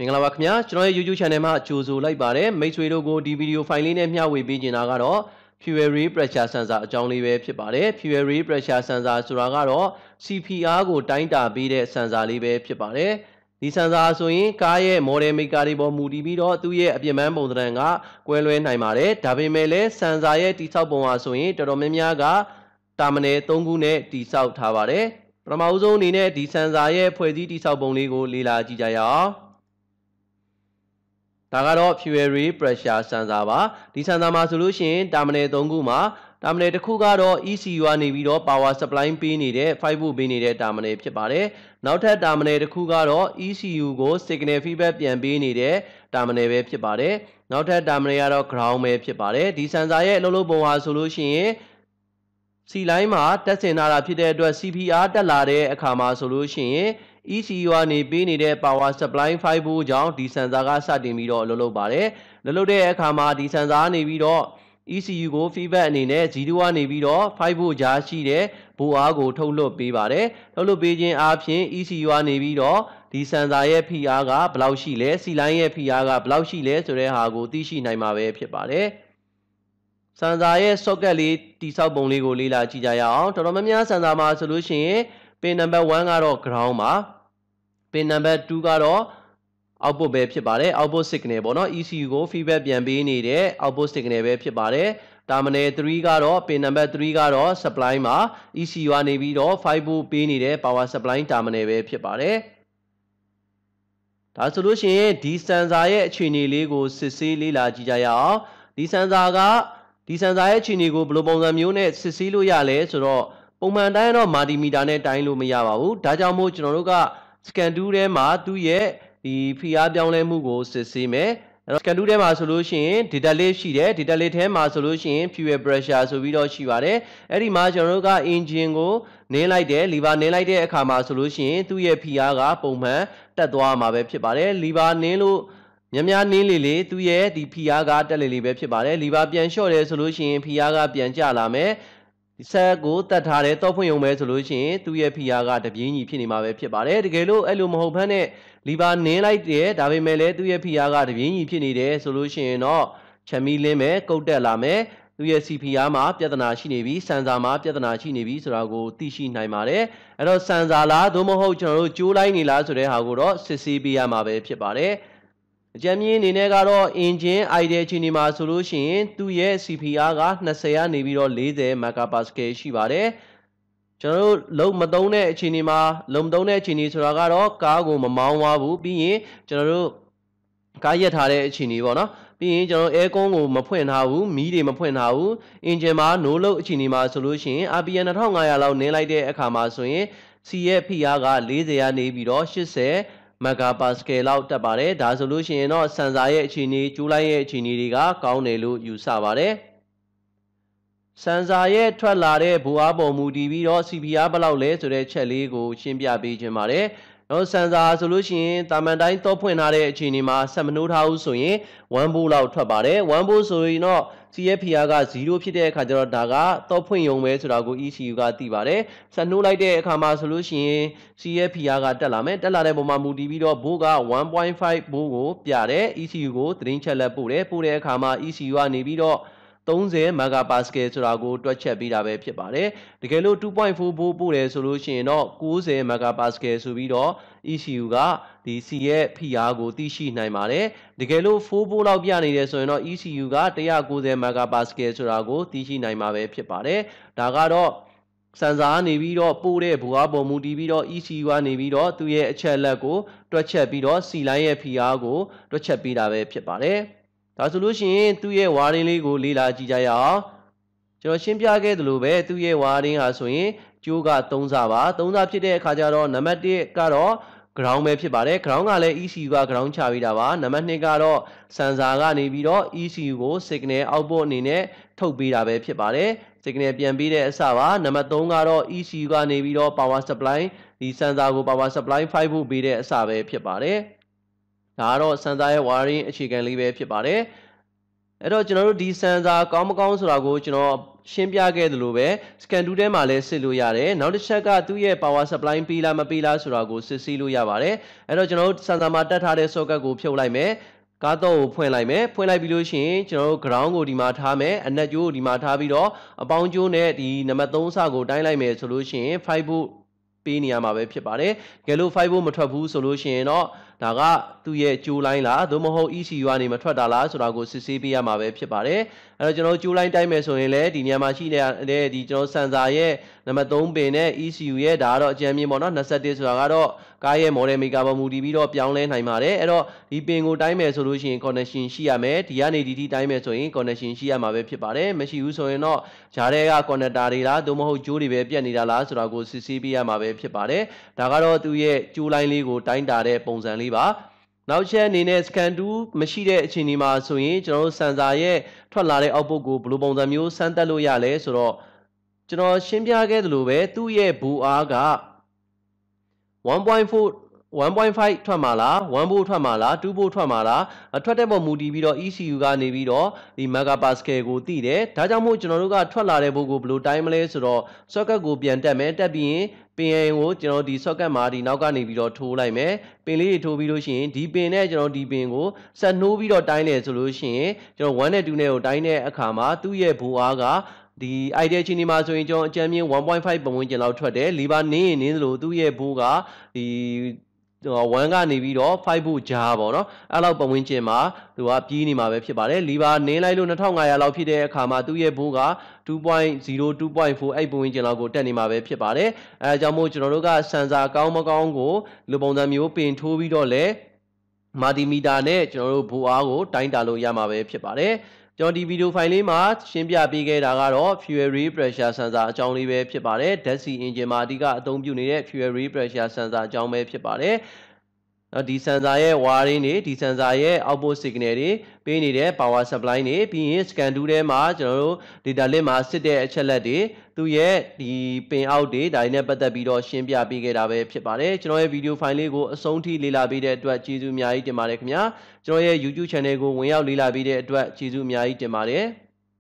မင်္ဂလာပါခင်ဗျာကျွန်တော်ရဲ့ YouTube channel မှာအကြိုဆိုလိုက်ပါတယ်မိတ်ဆွေတို့ကိုဒီဗီဒီယိုဖိုင်လေးနဲ့မျှဝေပေးချင်တာကတော့ fuel rate pressure sensor အကြောင်းလေးပဲဖြစ်ပါတယ် fuel rate pressure sensor ဆိုတာကတော့ CPR ကိုတိုင်းတာပေးတဲ့ sensor လေးပဲဖြစ်ပါတယ်ဒီ sensor ဆိုရင်ကားရဲ့ model maker တွေပေါ်မူတည်ပြီးတော့သူ့ရဲ့အပြစ်မှန်းပုံသဏ္ဍာန်ကကွဲလွဲနိုင်ပါတယ်ဒါပေမဲ့လည်း sensor ရဲ့တိဆောက်ပုံဟာဆိုရင်တော်တော်များများကတာမနယ်၃ခုနဲ့တိဆောက်ထားပါတယ်ပထမဦးဆုံးအနေနဲ့ဒီ sensor ရဲ့ဖွဲ့စည်းတိဆောက်ပုံလေးကိုလေ့လာကြည့်ကြရအောင်ဒါကတော့ fuel rate pressure sensor ပါဒီ sensor မှာဆိုလို့ရှိရင် terminal 3ခုမှာ terminal တစ်ခုကတော့ ECU ကနေပြီးတော့ power supply ပေးနေတဲ့5 volt ပေးနေတဲ့ terminal ဖြစ်ပါတယ်နောက်ထပ် terminal တစ်ခုကတော့ ECU ကို signal feedback ပြန်ပေးနေတဲ့ terminal ပဲဖြစ်ပါတယ်နောက်ထပ် terminal ကတော့ ground ပဲဖြစ်ပါတယ်ဒီ sensor ရဲ့အလုပ်လုပ်ပုံဟာဆိုလို့ရှိရင်စီလိုင်းမှာတက်ဆင်လာတာဖြစ်တဲ့အတွက် CPR တက်လာတဲ့အခါမှာဆိုလို့ရှိရင် ECU ကနေပေးနေတဲ့ power supply 5V ကြောင့်ဒီစင်ဆာကစတင်ပြီးတော့လှုပ်လှုပ်ပါတယ်လှုပ်လှုပ်တဲ့အခါမှာဒီစင်ဆာကနေပြီးတော့ ECU ကို feedback အနေနဲ့ G2 ကနေပြီးတော့ 5V ကြားရှိတဲ့ဘိုအားကိုထုတ်လွှတ်ပေးပါတယ်ထုတ်လွှတ်ပေးခြင်းအပြင် ECU ကနေပြီးတော့ဒီစင်ဆာရဲ့ဖိအားကဘယ်လောက်ရှိလဲစီလိုင်းရဲ့ဖိအားကဘယ်လောက်ရှိလဲဆိုတဲ့ဟာကိုသိရှိနိုင်မှာပဲဖြစ်ပါတယ်စံစာရဲ့ socket လေးတိဆောက်ပုံလေးကိုလေ့လာကြည့်ကြရအောင်တော်တော်များများစံစာမှာဆိုလို့ရှိရင်ပင်နံပါတ်1ကတော့ ground ပါပင်နံပါတ်2ကတော့ output ပဲဖြစ်ပါတယ် output signal ပေါ့နော် ECU ကို feedback ပြန်ပေးနေတဲ့ output signal ပဲဖြစ်ပါတယ်တာမနယ်3ကတော့ပင်နံပါတ်3ကတော့ supply မှာ ECU ကနေပြီးတော့5 volt ပေးနေတဲ့ power supply တာမနယ်ပဲဖြစ်ပါတယ်ဒါဆိုလို့ရှိရင်ဒီစင်ဆာရဲ့အခြေအနေလေးကို စစ်ဆေးလေ့လာကြည့်ကြရအောင်ဒီစင်ဆာကဒီစင်ဆာရဲ့အခြေအနေကိုဘယ်လိုပုံစံမျိုးနဲ့စစ်ဆေးလို့ရလဲဆိုတော့ပုံမှန်တိုင်းတော့ multimeter နဲ့တိုင်းလို့မရပါဘူးဒါကြောင့်မို့ကျွန်တော်တို့က scan 2ထဲမှာသူ့ရဲ့ဒီဖိအားပြောင်းလဲမှုကိုစစ်ဆေးမယ်အဲ့တော့ scan 2ထဲမှာဆိုလို့ရှိရင် data lake ရှိတယ် data lake ထဲမှာဆိုလို့ရှိရင် fuel pressure ဆိုပြီးတော့ရှိပါတယ်အဲ့ဒီမှာကျွန်တော်တို့က engine ကိုနင်းလိုက်တယ် lever နင်းလိုက်တဲ့အခါမှာဆိုလို့ရှိရင်သူ့ရဲ့ဖိအားကပုံမှန်တက်သွားမှာပဲဖြစ်ပါတယ် lever နင်းလို့များများနင်းလေလေသူ့ရဲ့ဒီဖိအားကတက်လေလေပဲဖြစ်ပါတယ် lever ပြန်လျှော့တယ်ဆိုလို့ရှိရင်ဖိအားကပြန်ကျလာမယ်ဆက်ကိုတတ်ထားတယ်တော့ဖွင့်ရုံပဲဆိုလို့ရှိရင်သူ့ရဲ့ဖီယာကတပြင်းကြီးဖြစ်နေမှာပဲဖြစ်ပါတယ်တကယ်လို့အဲ့လိုမဟုတ်ဘဲနဲ့လီဗာနင်းလိုက်တယ်ဒါပေမဲ့လည်းသူ့ရဲ့ဖီယာကတပြင်းကြီးဖြစ်နေတယ်ဆိုလို့ရှိရင်တော့ချမီလင်းမယ်ကုတ်တက်လာမယ်သူရဲ့ CPR မှာပြဿနာရှိနေပြီစံစာမှာပြဿနာရှိနေပြီဆိုတာကိုသိရှိနိုင်ပါတယ်အဲ့တော့စံစာလားသို့မဟုတ်ကျွန်တော်တို့ကြိုးလိုက်နေလားဆိုတဲ့ဟာကိုတော့စစ်ဆေးပေးရမှာပဲဖြစ်ပါတယ်အကြံမြင့်အနေနဲ့ကတော့ engine idle အချိန်ဒီမှာဆိုလို့ရှိရင်သူ့ရဲ့ CPR က20ကနေပြီးတော့40 megapascal ရှိပါတယ်ကျွန်တော်တို့လုံမသုံးတဲ့အချိန်ဒီမှာလုံမသုံးတဲ့အချိန်ဒီဆိုတာကတော့ကားကိုမမောင်းသွားဘူးပြီးရင်ကျွန်တော်တို့ကားရက်ထားတဲ့အချိန်ဒီပေါ့နော်ပြီးရင်ကျွန်တော်အဲကွန်ကိုမဖွင့်ထားဘူးမီးတွေမဖွင့်ထားဘူးအင်ဂျင်မှာ no load အချိန်ဒီမှာဆိုလို့ရှိရင် RPM 2500လောက်နင်းလိုက်တဲ့အခါမှာဆိုရင် C ရဲ့ဖိအားက40ကနေပြီးတော့80မဂါပါစကယ်လောက်တက်ပါတယ်ဒါဆိုလို့ရှိရင်တော့ဆန်စာရဲ့အခြေအနေကျူးလိုက်ရဲ့အခြေအနေတွေက ကောင်းတယ်လို့ယူဆပါတယ်ဆန်စာရဲ့ထွက်လာတဲ့ဘူအားပေါ်မူတည်ပြီးတော့ CPR ဘယ်လောက်လဲဆိုတဲ့ချက်လေးကို ရှင်းပြပေးခြင်းပါတယ်နော်ဆန်စာဆိုလို့ရှိရင်တာမန်တိုင်းတော့ဖွင့်ထားတဲ့အခြေအနေမှာဆက်မနှိုးထားဘူးဆိုရင်1ဘိုးလောက်ထွက်ပါတယ်1ဘိုးဆိုရင်တော့ CFPR က0ဖြစ်တဲ့အခါကျတော့ဒါကတော့ဖွင့်ရုံပဲဆိုတာကို ECU ကသိပါတယ်ဆက်နှိုးလိုက်တဲ့အခါမှာဆိုလို့ရှိရင် CFPR ကတက်လာမယ်တက်လာတဲ့ပုံမှာမူတည်ပြီးတော့ဘိုးက1.5ဘိုးကိုပြတယ် ECU ကိုသတင်းချက်လက်ပို့တယ်ပို့တဲ့အခါမှာ ECU ကနေပြီးတော့30 megapascal ဆိုတာကိုတွက်ချက်ပြီးတာပဲဖြစ်ပါတယ်တကယ်လို့2.4 volt ပို့တယ်ဆိုလို့ရှိရင်တော့90 megapascal ဆိုပြီးတော့ ECU ကဒီ C ရဲ့ဖိအားကိုသိရှိနိုင်ပါတယ်တကယ်လို့4 volt လောက်ပြနေတယ်ဆိုရင်တော့ ECU က190 megapascal ဆိုတာကိုသိရှိနိုင်မှာပဲဖြစ်ပါတယ်ဒါကတော့စံစာနေပြီးတော့ပို့တဲ့ဘွားပေါ်မူတည်ပြီးတော့ ECU ကနေပြီးတော့သူ့ရဲ့အချက်လက်ကိုတွက်ချက်ပြီးတော့ C line ရဲ့ဖိအားကိုတွက်ချက်ပေးတာပဲဖြစ်ပါတယ်။ဒါဆိုလို့ရှိရင် သူ့ရဲ့ဝါရင်းလေးကိုလေ့လာကြည့်ကြရအောင်ကျွန်တော်ရှင်းပြခဲ့သလိုပဲသူ့ရဲ့ဝါရင်းဟာဆိုရင်ကျိုးက3စပါ3စဖြစ်တဲ့အခါကျတော့နံပါတ်1ကတော့ ground ပဲဖြစ်ပါတယ် ground ကလည်း ECU က ground ချပေးတာပါနံပါတ်2ကတော့ sensor ကနေပြီးတော့ ECU ကို signal output အနေနဲ့ထုတ်ပေးတာပဲဖြစ်ပါတယ် signal ပြန်ပေးတဲ့အစပါနံပါတ်3ကတော့ ECU ကနေပြီးတော့ power supply ဒီ sensor ကို power supply 5ဖို့ပေးတဲ့အစပဲဖြစ်ပါတယ်ဒါကတော့စံစာရဲ့ wiring အခြေခံလေးပဲဖြစ်ပါတယ်အဲ့တော့ကျွန်တော်တို့ဒီစံစာကောင်းမကောင်းဆိုတာကိုကျွန်တော်ရှင်းပြခဲ့သလိုပဲ scan 2ထဲမှာလည်းစစ်လို့ရတယ်နောက်တစ်ချက်ကသူ့ရဲ့ power supply ပေးလားမပေးလားဆိုတာကိုစစ်ဆေးလို့ရပါတယ်အဲ့တော့ကျွန်တော်တို့စံစာမှာတက်ထားတဲ့ socket ကိုဖြုတ်လိုက်မယ်ကားတော့ကိုဖွင့်လိုက်မယ်ဖွင့်လိုက်ပြီးလို့ရှိရင်ကျွန်တော်တို့ ground ကိုဒီမှာထားမယ်အနက်ကျိုးကိုဒီမှာထားပြီးတော့အပေါင်းကျိုးနဲ့ဒီနံပါတ်3ဆကိုတိုင်းလိုက်မယ်ဆိုလို့ရှိရင်5 volt ပေးနေရမှာပဲဖြစ်ပါတယ်တကယ်လို့5 volt မထွက်ဘူးဆိုလို့ရှိရင်တော့ဒါကသူ့ရဲ့ကြိုးလိုင်းလားသို့မဟုတ် ECU ကနေမထွက်တာလားဆိုတာကိုစစ်ဆေးပေးရမှာပဲဖြစ်ပါတယ်အဲ့တော့ကျွန်တော်ကြိုးလိုင်းတိုင်းမယ်ဆိုရင်လည်းဒီနေရာမှာရှိနေတဲ့ဒီကျွန်တော်စံစာရဲ့နံပါတ်3ပင်နဲ့ ECU ရဲ့ဒါကတော့အကြံမြင်ပေါ့နော်21ဆိုတာကတော့ကားရဲ့ model maker ပေါ်မူတည်ပြီးတော့ပြောင်းလဲနိုင်ပါတယ်အဲ့တော့ဒီပင်ကိုတိုင်းမယ်ဆိုလို့ရှိရင် connection ရှိရမယ်ဒီကနေဒီဒီတိုင်းမယ်ဆိုရင် connection ရှိရမှာပဲဖြစ်ပါတယ်မရှိဘူးဆိုရင်တော့ဂျားတဲ့က connector တွေလားသို့မဟုတ်ကြိုးတွေပဲပြတ်နေတာလားဆိုတာကိုစစ်ဆေးပြရမှာပဲဖြစ်ပါတယ်ဒါကတော့သူ့ရဲ့ကြိုးလိုင်းလေးကို တိုင်းတာတဲ့ပုံစံလေးပါနောက်ချက်အနေနဲ့ scan 2မရှိတဲ့အချိန်ဒီမှာဆိုရင်ကျွန်တော်တို့ sensor ရဲ့ထွက်လာတဲ့ output ကိုဘယ်လိုပုံစံမျိုးစမ်းသပ်လို့ရလဲဆိုတော့ကျွန်တော်ရှင်းပြခဲ့သလိုပဲသူ့ရဲ့ဘူအားက1.4 1.5ထွက်မှာလား1ဘို့ထွက်မှာလား2ဘို့ထွက်မှာလားအထွက်တဲ့ပေါ်မူတည်ပြီးတော့ ECU ကနေပြီးတော့ဒီ megapascal ကိုသိတယ်ဒါကြောင့်မို့ကျွန်တော်တို့ကထွက်လာတဲ့ဘို့ကိုဘယ်လိုတိုင်းမလဲဆိုတော့ socket ကိုပြန်တက်မယ်တက်ပြီးရင်ပင်အိမ်ကိုကျွန်တော်ဒီ socket မှာဒီနောက်ကနေပြီးတော့ထိုးလိုက်မယ်ပင်လေးတွေထိုးပြီးလို့ရှိရင်ဒီပင်နဲ့ကျွန်တော်ဒီပင်ကိုဆက်နှိုးပြီးတော့တိုင်းတယ်ဆိုလို့ရှိရင်ကျွန်တော်1နဲ့2နဲ့ကိုတိုင်းတဲ့အခါမှာသူ့ရဲ့ဘူအားကဒီ idea ချင်းဒီမှာဆိုရင်ကျွန်တော်အကြမ်းမြင်1.5ပတ်ဝန်းကျင်လောက်ထွက်တယ်လီဘာနင်းရင်နင်းသလိုသူ့ရဲ့ဘိုးကဒီ1ကနေပြီးတော့5ဖို့ကြားပေါ့နော်အဲ့လောက်ပတ်ဝန်းကျင်မှာသူကပြေးနေမှာပဲဖြစ်ပါတယ်လီဘာနင်းလိုက်လို့2500လောက်ဖြစ်တဲ့အခါမှာသူ့ရဲ့ဘိုးက2.0 2.4အဲ့ပတ်ဝန်းကျင်လောက်ကိုတက်နေမှာပဲဖြစ်ပါတယ်အဲအကြောင်းမို့ကျွန်တော်တို့ကစင်ဆာကောင်းမကောင်းကိုလူပုံစံမျိုးပင်ထိုးပြီးတော့လဲမာတီမီတာနဲ့ကျွန်တော်တို့ဘူအားကိုတိုင်းတာလို့ရမှာပဲဖြစ်ပါတယ်။ကျွန်တော်ဒီဗီဒီယိုဖိုင်လေးမှာရှင်းပြပေးခဲ့တာကတော့ fuel rate pressure sensor အကြောင်းလေးပဲဖြစ်ပါတယ် DESI engine မှာအဓိကအသုံးပြုနေတဲ့ fuel rate pressure sensor အကြောင်းပဲဖြစ်ပါတယ်နော်ဒီစင်ဆာရဲ့ wiring တွေဒီစင်ဆာရဲ့ output signal တွေပေးနေတဲ့ power supply တွေပြီးရင် scan 2ထဲမှာကျွန်တော်တို့ data link မှာစစ်တဲ့အချက်လက်တွေသူ့ရဲ့ဒီပင်အောက်တွေဒါတွေနဲ့ပတ်သက်ပြီးတော့ရှင်းပြပေးခဲ့တာပဲဖြစ်ပါတယ်ကျွန်တော်ရဲ့ video file လေးကိုအဆုံးထိလေ့လာပေးတဲ့အတွက်ကျေးဇူးအများကြီးတင်ပါတယ်ခင်ဗျာကျွန်တော်ရဲ့ YouTube channel ကိုဝင်ရောက်လေ့လာပေးတဲ့အတွက်ကျေးဇူးအများကြီးတင်ပါတယ်